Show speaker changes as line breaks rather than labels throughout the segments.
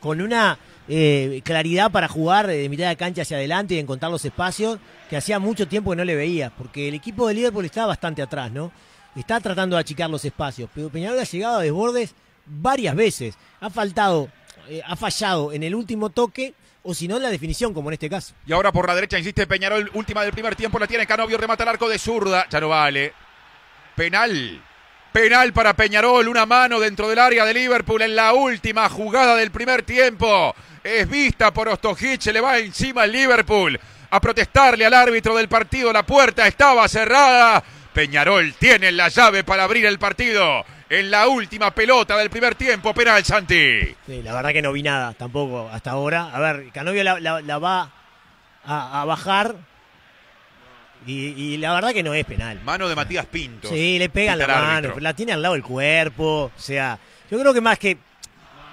con una eh, claridad para jugar de mitad de cancha hacia adelante y encontrar los espacios que hacía mucho tiempo que no le veía, porque el equipo de Liverpool está bastante atrás, ¿no? Está tratando de achicar los espacios, pero Peñarol ha llegado a desbordes varias veces. Ha faltado, eh,
ha fallado en el último toque o si no en la definición, como en este caso. Y ahora por la derecha insiste Peñarol, última del primer tiempo, la tiene Canovio, remata el arco de zurda, ya no vale. Penal Penal para Peñarol, una mano dentro del área de Liverpool en la última jugada del primer tiempo. Es vista por Ostojic, se le va encima el Liverpool a protestarle al árbitro del partido. La puerta estaba cerrada. Peñarol tiene la llave para abrir el partido. En la última pelota del primer tiempo, penal Santi. Sí, la verdad que no
vi nada tampoco hasta ahora. A ver, Canovio la, va a bajar, y, la verdad que no es penal. Mano de Matías Pinto. Sí, le pegan la mano, la tiene al lado del cuerpo. O sea, yo creo que más que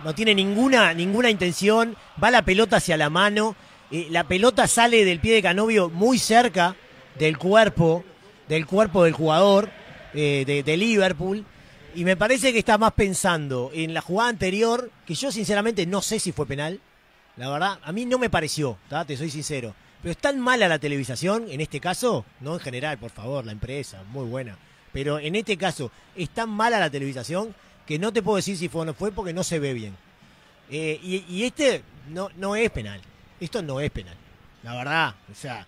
no tiene ninguna, ninguna intención, va la pelota hacia la mano, la pelota sale del pie de Canovio muy cerca del cuerpo, del cuerpo del jugador eh, de, Liverpool. Y me parece que está más pensando en la jugada anterior, que yo sinceramente no sé si fue penal. La verdad, a mí no me pareció, te soy sincero. Pero es tan mala la televisación, en este caso, no en general, por favor, la empresa, muy buena. Pero en este caso, es tan mala la televisación que no te puedo decir si fue o no fue porque no se ve bien. Eh,
y, este no, no es penal. Esto no es penal. La verdad, o sea.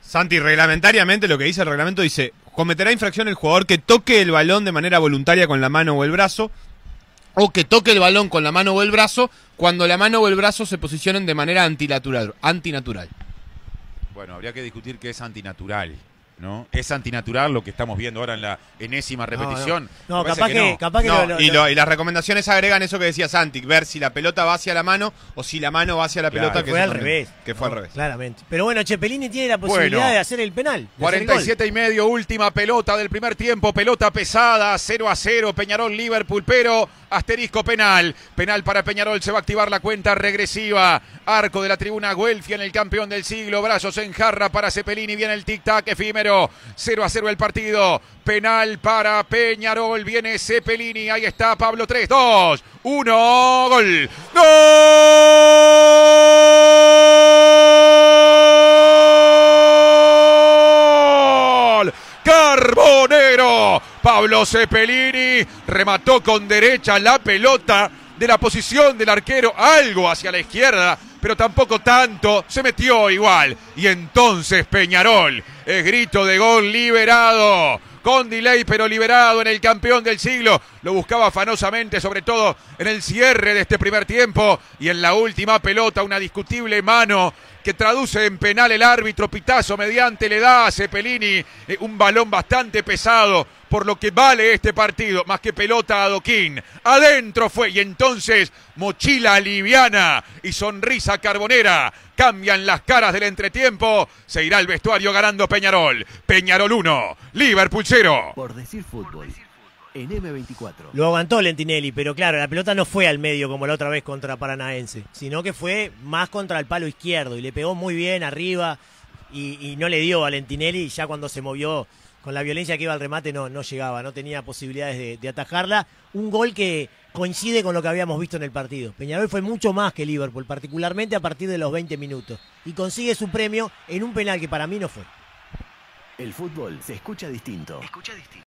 Santi, reglamentariamente lo que dice el reglamento dice: cometerá infracción el jugador que toque el balón de manera voluntaria con la mano o el brazo, o que toque el balón con la mano o el brazo cuando la mano o el brazo se posicionen de manera antinatural. antinatural.
Bueno, habría que discutir qué es antinatural. Es antinatural lo que estamos viendo ahora en la enésima
repetición. capaz que, y, las recomendaciones agregan eso que decía Santi, ver si la pelota va hacia la mano o si la mano va hacia la pelota. Que fue al revés.
Que fue al revés. Claramente.
Pero bueno, Chepelini tiene la posibilidad de hacer el penal. 47 y medio, última pelota del primer tiempo, pelota
pesada, 0 a 0, Peñarol Liverpool, pero asterisco penal. Penal para Peñarol, se va a activar la cuenta regresiva. Arco de la tribuna Guelfia en el campeón del siglo, brazos en jarra para Cepelini, viene el tic-tac efímero. 0. a 0 el partido. Penal para Peñarol. Viene Cepelini. Ahí está Pablo. 3, 2, 1. Gol. Gol. Carbonero. Pablo Cepelini remató con derecha la pelota de la posición del arquero algo hacia la izquierda pero tampoco tanto, se metió igual. Y entonces Peñarol, el grito de gol liberado con delay, pero liberado en el campeón del siglo. Lo buscaba afanosamente, sobre todo en el cierre de este primer tiempo y en la última pelota, una discutible mano que traduce en penal el árbitro. Pitazo mediante le da a Cepelini eh, un balón bastante pesado por lo que vale este partido, más que pelota a Doquín. Adentro fue y entonces mochila liviana y sonrisa carbonera. Cambian las caras del entretiempo. Se irá al vestuario ganando Peñarol. Peñarol 1, Liverpool 0. Por decir fútbol en M24.
Lo aguantó Lentinelli, pero claro, la pelota no fue al medio como la otra vez contra Paranaense, sino que fue más contra el palo izquierdo y le pegó muy bien arriba y, no le dio a Lentinelli. Ya cuando se movió con la violencia que iba al remate, no, no llegaba, no tenía posibilidades de, de atajarla. Un gol que coincide con lo que habíamos visto en el partido. Peñarol fue mucho más que Liverpool, particularmente a partir de los 20 minutos, y consigue su premio en un penal que para mí no fue. El fútbol se escucha distinto. Escucha distinto.